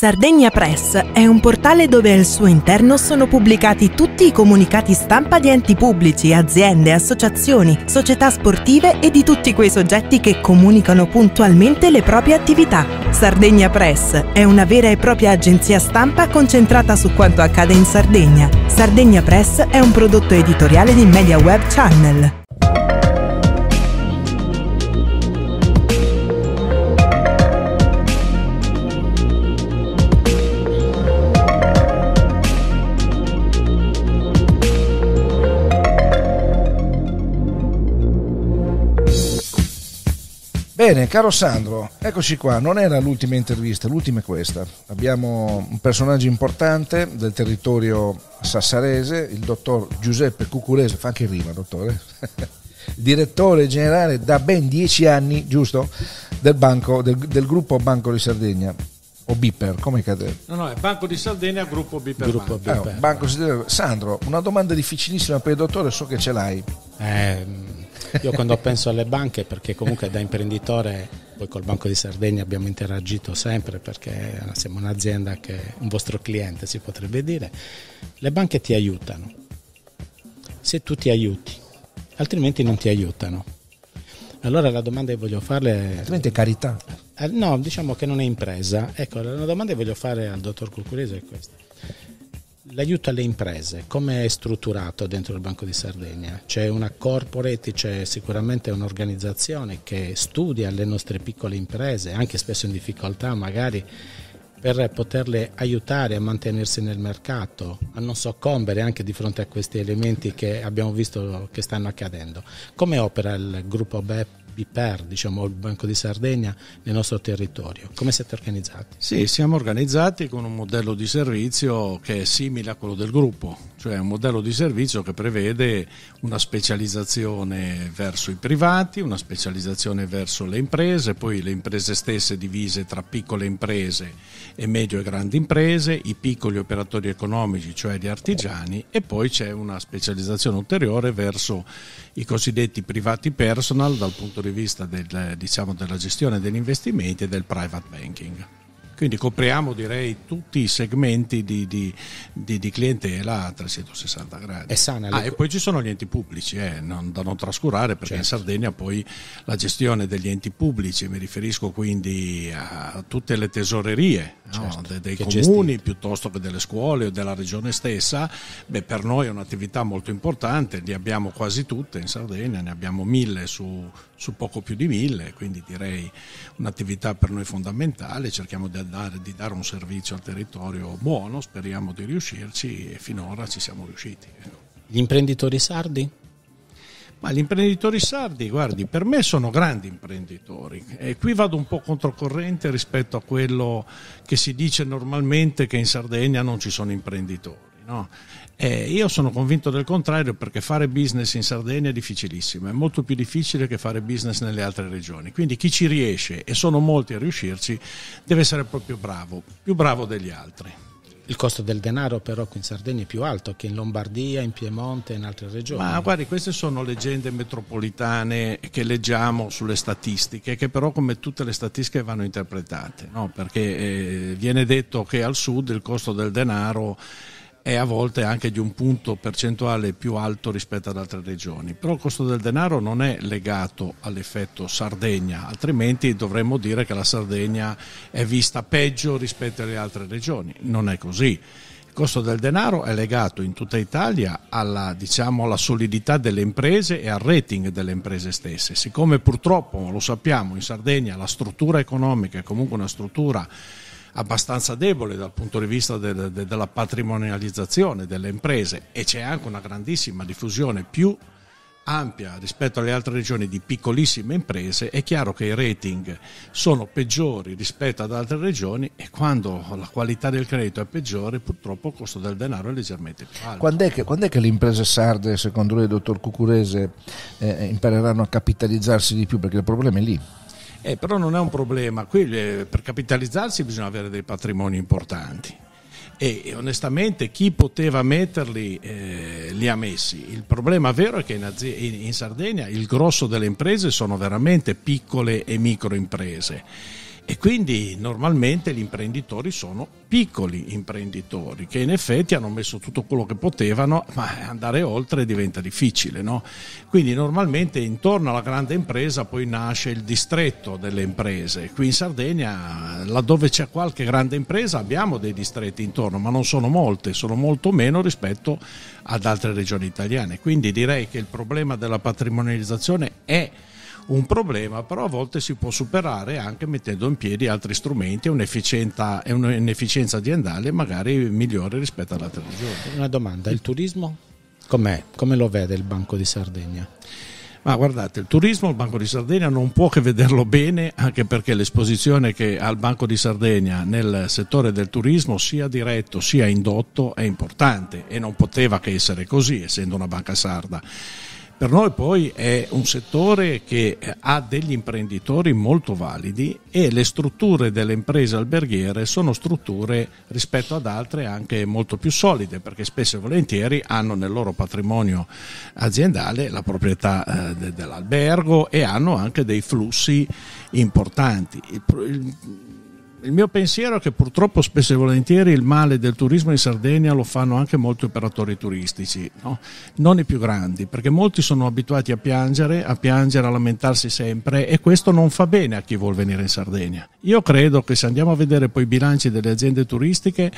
Sardegna Press è un portale dove al suo interno sono pubblicati tutti i comunicati stampa di enti pubblici, aziende, associazioni, società sportive e di tutti quei soggetti che comunicano puntualmente le proprie attività. Sardegna Press è una vera e propria agenzia stampa concentrata su quanto accade in Sardegna. Sardegna Press è un prodotto editoriale di Media Web Channel. Bene, caro Sandro, eccoci qua, non era l'ultima intervista, l'ultima è questa. Abbiamo un personaggio importante del territorio sassarese, il dottor Giuseppe Cuculese, fa anche rima dottore, direttore generale da ben dieci anni, giusto, del, banco, del, del gruppo Banco di Sardegna o Biper, come cade? No, no, è Banco di Sardegna, gruppo Biper. Gruppo Biper. Ah, Banco di Sardegna. Sandro, una domanda difficilissima per il dottore, so che ce l'hai. Eh, io quando penso alle banche, perché comunque da imprenditore, poi col Banco di Sardegna abbiamo interagito sempre perché siamo un'azienda che è un vostro cliente si potrebbe dire, le banche ti aiutano, se tu ti aiuti, altrimenti non ti aiutano. Allora la domanda che voglio farle... Altrimenti è carità. Eh, no, diciamo che non è impresa. Ecco, la domanda che voglio fare al dottor Cucurese è questa. L'aiuto alle imprese come è strutturato dentro il Banco di Sardegna? C'è una corporate, c'è sicuramente un'organizzazione che studia le nostre piccole imprese, anche spesso in difficoltà magari, per poterle aiutare a mantenersi nel mercato, a non soccombere anche di fronte a questi elementi che abbiamo visto che stanno accadendo. Come opera il gruppo BEP BIPER, diciamo il Banco di Sardegna, nel nostro territorio? Come siete organizzati? Sì, siamo organizzati con un modello di servizio che è simile a quello del gruppo cioè un modello di servizio che prevede una specializzazione verso i privati, una specializzazione verso le imprese, poi le imprese stesse divise tra piccole imprese e medio e grandi imprese, i piccoli operatori economici, cioè gli artigiani, e poi c'è una specializzazione ulteriore verso i cosiddetti privati personal dal punto di vista del, diciamo, della gestione degli investimenti e del private banking. Quindi copriamo direi tutti i segmenti di, di, di, di clientela a 360 gradi. Sana, ah, le... e poi ci sono gli enti pubblici, eh, non, da non trascurare perché certo. in Sardegna poi la gestione degli enti pubblici, mi riferisco quindi a tutte le tesorerie certo, no, dei, dei comuni gestite. piuttosto che delle scuole o della regione stessa, beh, per noi è un'attività molto importante, li abbiamo quasi tutte in Sardegna, ne abbiamo mille su, su poco più di mille, quindi direi un'attività per noi fondamentale, cerchiamo di adeguarci dare, di dare un servizio al territorio buono, speriamo di riuscirci e finora ci siamo riusciti. Gli imprenditori sardi? Ma gli imprenditori sardi, guardi, per me sono grandi imprenditori e qui vado un po' controcorrente rispetto a quello che si dice normalmente che in Sardegna non ci sono imprenditori. No? Eh, io sono convinto del contrario perché fare business in Sardegna è difficilissimo, è molto più difficile che fare business nelle altre regioni. Quindi chi ci riesce, e sono molti a riuscirci, deve essere proprio bravo, più bravo degli altri. Il costo del denaro però qui in Sardegna è più alto che in Lombardia, in Piemonte e in altre regioni. Ma guardi, queste sono leggende metropolitane che leggiamo sulle statistiche, che però come tutte le statistiche vanno interpretate, no? perché eh, viene detto che al sud il costo del denaro e a volte anche di un punto percentuale più alto rispetto ad altre regioni. Però il costo del denaro non è legato all'effetto Sardegna, altrimenti dovremmo dire che la Sardegna è vista peggio rispetto alle altre regioni. Non è così. Il costo del denaro è legato in tutta Italia alla, diciamo, alla, solidità delle imprese e al rating delle imprese stesse. Siccome purtroppo, lo sappiamo, in Sardegna la struttura economica è comunque una struttura abbastanza debole dal punto di vista del, de, della patrimonializzazione delle imprese e c'è anche una grandissima diffusione più ampia rispetto alle altre regioni di piccolissime imprese, è chiaro che i rating sono peggiori rispetto ad altre regioni e quando la qualità del credito è peggiore purtroppo il costo del denaro è leggermente più alto. Quando è che, quando è che le imprese sarde, secondo lei dottor Cucurese, eh, impareranno a capitalizzarsi di più? Perché il problema è lì. Eh, però non è un problema, qui per capitalizzarsi bisogna avere dei patrimoni importanti e onestamente chi poteva metterli eh, li ha messi. Il problema vero è che in, azia- in Sardegna il grosso delle imprese sono veramente piccole e micro imprese e quindi normalmente gli imprenditori sono piccoli imprenditori che in effetti hanno messo tutto quello che potevano, ma andare oltre diventa difficile. No? Quindi normalmente intorno alla grande impresa poi nasce il distretto delle imprese. Qui in Sardegna, laddove c'è qualche grande impresa, abbiamo dei distretti intorno, ma non sono molte, sono molto meno rispetto ad altre regioni italiane. Quindi direi che il problema della patrimonializzazione è un problema, però a volte si può superare anche mettendo in piedi altri strumenti e un'efficienza, un'efficienza aziendale magari migliore rispetto alla televisione. Una domanda, il turismo com'è? Come lo vede il Banco di Sardegna? Ma guardate, il turismo il Banco di Sardegna non può che vederlo bene, anche perché l'esposizione che ha il Banco di Sardegna nel settore del turismo, sia diretto sia indotto, è importante e non poteva che essere così, essendo una banca sarda. Per noi poi è un settore che eh, ha degli imprenditori molto validi e le strutture delle imprese alberghiere sono strutture rispetto ad altre anche molto più solide perché spesso e volentieri hanno nel loro patrimonio aziendale la proprietà eh, dell'albergo e hanno anche dei flussi importanti il mio pensiero è che purtroppo spesso e volentieri il male del turismo in Sardegna lo fanno anche molti operatori turistici, no? non i più grandi, perché molti sono abituati a piangere, a piangere, a lamentarsi sempre e questo non fa bene a chi vuole venire in Sardegna. Io credo che se andiamo a vedere poi i bilanci delle aziende turistiche,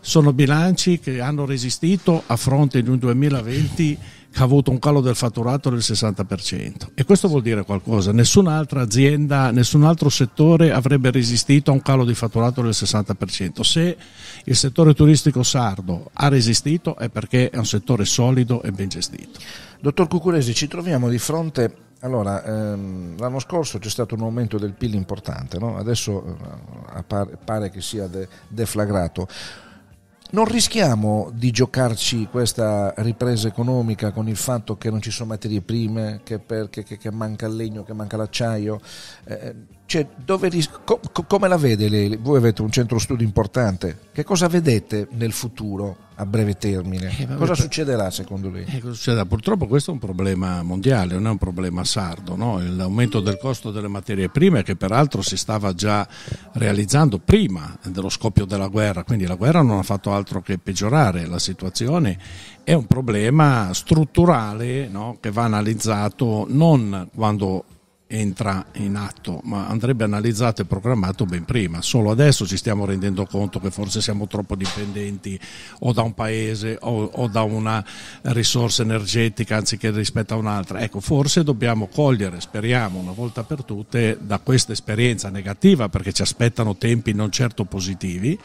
sono bilanci che hanno resistito a fronte di un 2020 ha avuto un calo del fatturato del 60%. E questo vuol dire qualcosa, nessun'altra azienda, nessun altro settore avrebbe resistito a un calo di fatturato del 60%. Se il settore turistico sardo ha resistito è perché è un settore solido e ben gestito. Dottor Cucuresi, ci troviamo di fronte allora, ehm, l'anno scorso c'è stato un aumento del PIL importante, no? adesso eh, pare, pare che sia de, deflagrato non rischiamo di giocarci questa ripresa economica con il fatto che non ci sono materie prime, che, per, che, che, che manca il legno, che manca l'acciaio? Eh, eh cioè, dove, co, come la vede lei? Voi avete un centro studio importante. Che cosa vedete nel futuro a breve termine? Eh, cosa succederà secondo lei? Eh, succederà? Purtroppo questo è un problema mondiale, non è un problema sardo. No? L'aumento del costo delle materie prime, che peraltro si stava già realizzando prima dello scoppio della guerra, quindi la guerra non ha fatto altro che peggiorare la situazione, è un problema strutturale no? che va analizzato non quando entra in atto, ma andrebbe analizzato e programmato ben prima. Solo adesso ci stiamo rendendo conto che forse siamo troppo dipendenti o da un paese o, o da una risorsa energetica anziché rispetto a un'altra. Ecco, forse dobbiamo cogliere, speriamo una volta per tutte, da questa esperienza negativa, perché ci aspettano tempi non certo positivi.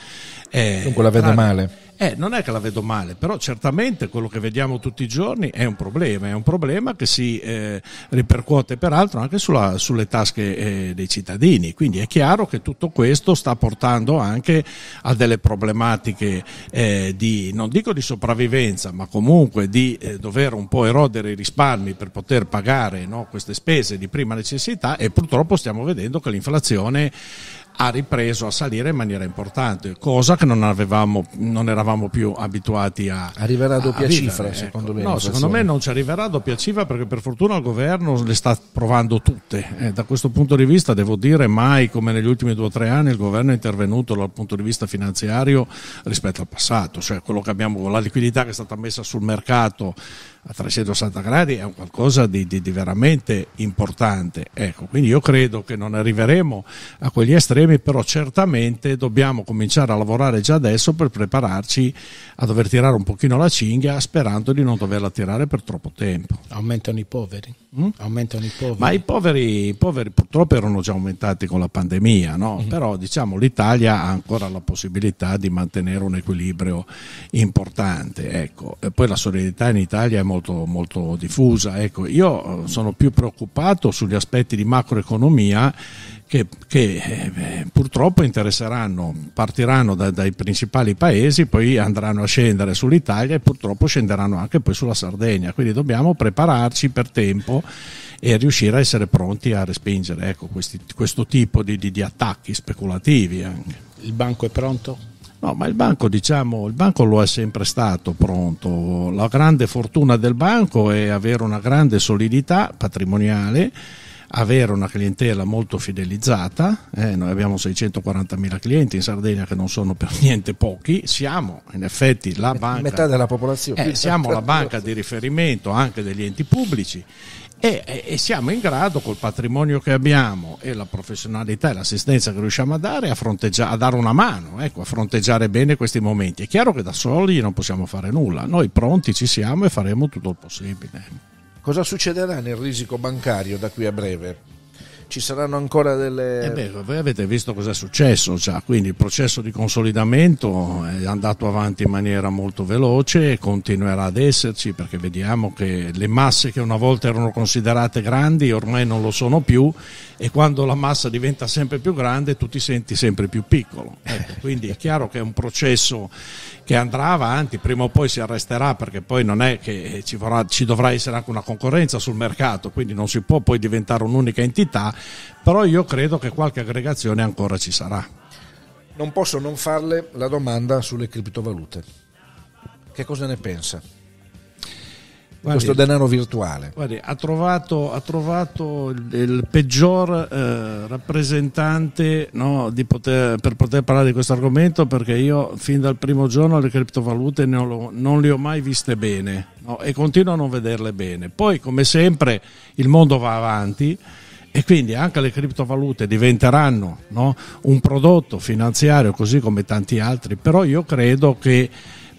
Eh, non la vede male eh, non è che la vedo male, però certamente quello che vediamo tutti i giorni è un problema, è un problema che si eh, ripercuote peraltro anche sulla, sulle tasche eh, dei cittadini, quindi è chiaro che tutto questo sta portando anche a delle problematiche eh, di, non dico di sopravvivenza, ma comunque di eh, dover un po' erodere i risparmi per poter pagare no, queste spese di prima necessità e purtroppo stiamo vedendo che l'inflazione ha ripreso a salire in maniera importante, cosa che non, avevamo, non eravamo più abituati a. Arriverà a doppia a vivere, cifra, ecco. secondo me. No, secondo me non ci arriverà a doppia cifra perché per fortuna il governo le sta provando tutte. Eh, da questo punto di vista, devo dire, mai come negli ultimi due o tre anni il governo è intervenuto dal punto di vista finanziario rispetto al passato, cioè quello che abbiamo, la liquidità che è stata messa sul mercato a 360 gradi è un qualcosa di, di, di veramente importante. Ecco, quindi io credo che non arriveremo a quegli estremi, però certamente dobbiamo cominciare a lavorare già adesso per prepararci a dover tirare un pochino la cinghia sperando di non doverla tirare per troppo tempo. Aumentano i poveri? Mm? Aumentano i poveri? Ma i poveri, i poveri, purtroppo erano già aumentati con la pandemia, no? mm-hmm. però diciamo l'Italia ha ancora la possibilità di mantenere un equilibrio importante. Ecco. poi la solidarietà in Italia è molto molto, molto diffusa. Ecco, io eh, sono più preoccupato sugli aspetti di macroeconomia che, che eh, purtroppo interesseranno, partiranno da, dai principali paesi, poi andranno a scendere sull'Italia e purtroppo scenderanno anche poi sulla Sardegna. Quindi dobbiamo prepararci per tempo e riuscire a essere pronti a respingere ecco, questi, questo tipo di, di, di attacchi speculativi. Anche. Il banco è pronto? No, ma il banco, diciamo, il banco lo è sempre stato pronto. La grande fortuna del banco è avere una grande solidità patrimoniale avere una clientela molto fidelizzata, eh, noi abbiamo 640.000 clienti in Sardegna che non sono per niente pochi, siamo in effetti la banca, eh, siamo la banca di riferimento anche degli enti pubblici e, e, siamo in grado col patrimonio che abbiamo e la professionalità e l'assistenza che riusciamo a dare a, a dare una mano, ecco, a fronteggiare bene questi momenti. È chiaro che da soli non possiamo fare nulla, noi pronti ci siamo e faremo tutto il possibile. Cosa succederà nel risico bancario da qui a breve? ci saranno ancora delle... Eh beh, voi avete visto cosa è successo già, quindi il processo di consolidamento è andato avanti in maniera molto veloce e continuerà ad esserci perché vediamo che le masse che una volta erano considerate grandi ormai non lo sono più e quando la massa diventa sempre più grande tu ti senti sempre più piccolo. Ecco, quindi è chiaro che è un processo che andrà avanti, prima o poi si arresterà perché poi non è che ci, vorrà, ci dovrà essere anche una concorrenza sul mercato, quindi non si può poi diventare un'unica entità però io credo che qualche aggregazione ancora ci sarà. Non posso non farle la domanda sulle criptovalute. Che cosa ne pensa? Guardi, questo denaro virtuale. Guardi, ha, trovato, ha trovato, il, il peggior eh, rappresentante no, poter, per poter parlare di questo argomento perché io fin dal primo giorno le criptovalute ho, non le ho mai viste bene no, e continuo a non vederle bene. Poi come sempre il mondo va avanti e quindi anche le criptovalute diventeranno no, un prodotto finanziario così come tanti altri, però io credo che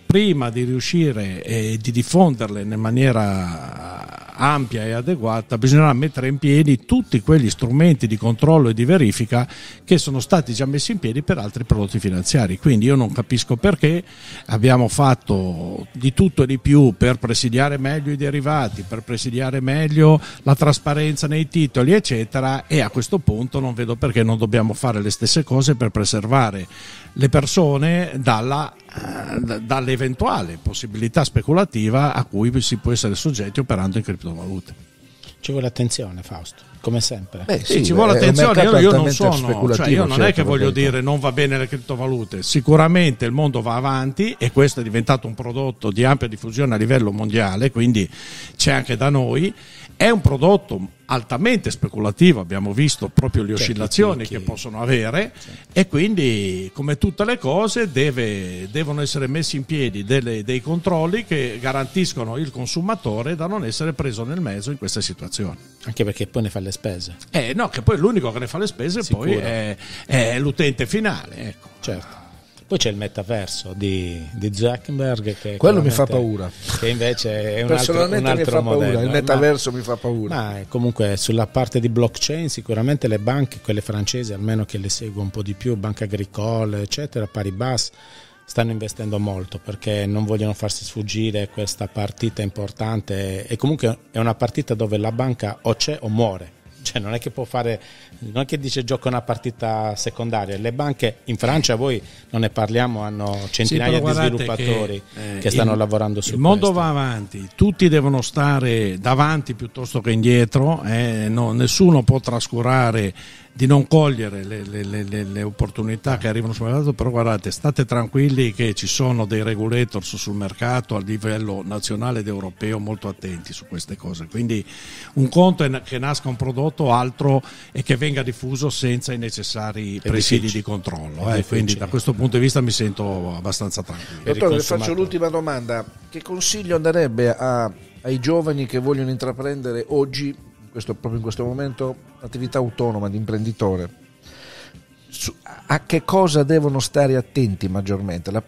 prima di riuscire e eh, di diffonderle in maniera ampia e adeguata bisognerà mettere in piedi tutti quegli strumenti di controllo e di verifica che sono stati già messi in piedi per altri prodotti finanziari. Quindi io non capisco perché abbiamo fatto di tutto e di più per presidiare meglio i derivati, per presidiare meglio la trasparenza nei titoli, eccetera, e a questo punto non vedo perché non dobbiamo fare le stesse cose per preservare le persone dalla, eh, dall'eventuale possibilità speculativa a cui si può essere soggetti operando in criptovalute ci vuole attenzione Fausto come sempre Beh, sì, ci vuole attenzione io, io, non sono cioè io non certo, è che voglio certo, dire non va bene le criptovalute sicuramente il mondo va avanti e questo è diventato un prodotto di ampia diffusione a livello mondiale quindi c'è anche da noi è un prodotto altamente speculativo, abbiamo visto proprio le certo, oscillazioni che, possono avere certo. e quindi come tutte le cose deve, devono essere messi in piedi delle, dei controlli che garantiscono il consumatore da non essere preso nel mezzo in queste situazioni. Anche perché poi ne fa le spese. Eh no, che poi l'unico che ne fa le spese Sicuro. poi è, è l'utente finale. Ecco. Certo. Poi c'è il metaverso di, di Zuckerberg. Che Quello mi fa paura. Che invece è un altro, un altro mi fa modello. paura, il metaverso ma, mi fa paura. Ma comunque sulla parte di blockchain sicuramente le banche, quelle francesi almeno che le seguo un po' di più, Banca Agricole eccetera, Paribas, stanno investendo molto perché non vogliono farsi sfuggire questa partita importante e comunque è una partita dove la banca o c'è o muore cioè non è che può fare, non è che dice gioca una partita secondaria. Le banche in Francia, eh. voi non ne parliamo, hanno centinaia sì, di sviluppatori che, eh, che stanno il, lavorando su questo. Il mondo va avanti, tutti devono stare davanti piuttosto che indietro, eh, no, nessuno può trascurare di non cogliere le, le, le, le, opportunità che arrivano sul mercato, però guardate, state tranquilli che ci sono dei regulators sul mercato a livello nazionale ed europeo molto attenti su queste cose. Quindi un conto è che nasca un prodotto, altro è che venga diffuso senza i necessari presidi di controllo. Eh. Quindi da questo punto di vista mi sento abbastanza tranquillo. Dottore, le faccio l'ultima domanda. Che consiglio darebbe a, ai giovani che vogliono intraprendere oggi questo, proprio in questo momento attività autonoma di imprenditore, su, a che cosa devono stare attenti maggiormente? La,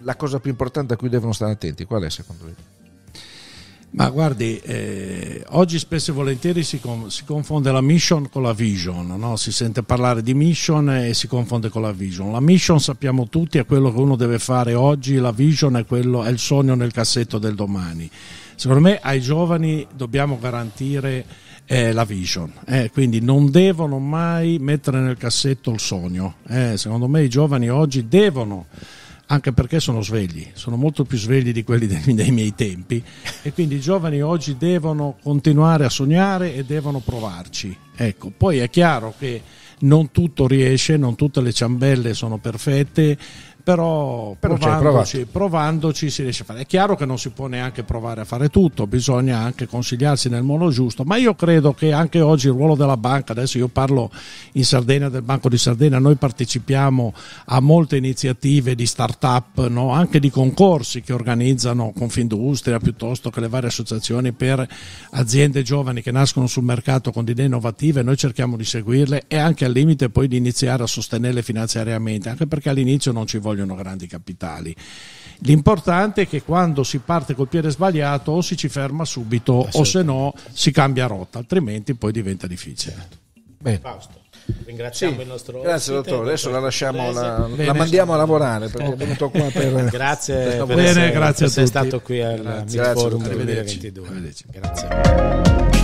la, cosa più importante a cui devono stare attenti, qual è secondo lei? Ma guardi, eh, oggi spesso e volentieri si, con, si, confonde la mission con la vision, no? si sente parlare di mission e si confonde con la vision. La mission sappiamo tutti è quello che uno deve fare oggi, la vision è, quello, è il sogno nel cassetto del domani. Secondo me ai giovani dobbiamo garantire eh, la vision. Eh, quindi non devono mai mettere nel cassetto il sogno. Eh, secondo me i giovani oggi devono anche perché sono svegli, sono molto più svegli di quelli dei, dei, miei tempi e quindi i giovani oggi devono continuare a sognare e devono provarci. Ecco, poi è chiaro che non tutto riesce, non tutte le ciambelle sono perfette però, però provandoci, provandoci, si riesce a fare. È chiaro che non si può neanche provare a fare tutto, bisogna anche consigliarsi nel modo giusto, ma io credo che anche oggi il ruolo della banca, adesso io parlo in Sardegna del Banco di Sardegna, noi partecipiamo a molte iniziative di start-up, no? anche di concorsi che organizzano Confindustria piuttosto che le varie associazioni per aziende giovani che nascono sul mercato con idee innovative, noi cerchiamo di seguirle e anche al limite poi di iniziare a sostenerle finanziariamente, anche perché all'inizio non ci vogliono vogliono grandi capitali. L'importante è che quando si parte col piede sbagliato o si ci ferma subito eh, o certo. se no si cambia rotta, altrimenti poi diventa difficile. Certo. Bene. Fausto. Ringraziamo sì, il nostro Grazie dottore, adesso la lasciamo la, bene, la mandiamo a lavorare perché okay. è venuto qua per Grazie per bene, essere, grazie per a tutti. stato qui al Meet Forum 2022. Arrivederci. Grazie.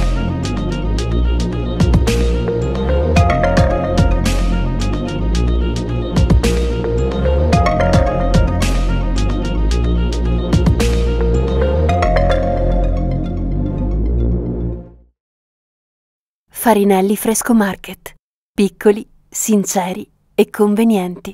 Farinelli Fresco Market. Piccoli, sinceri e convenienti.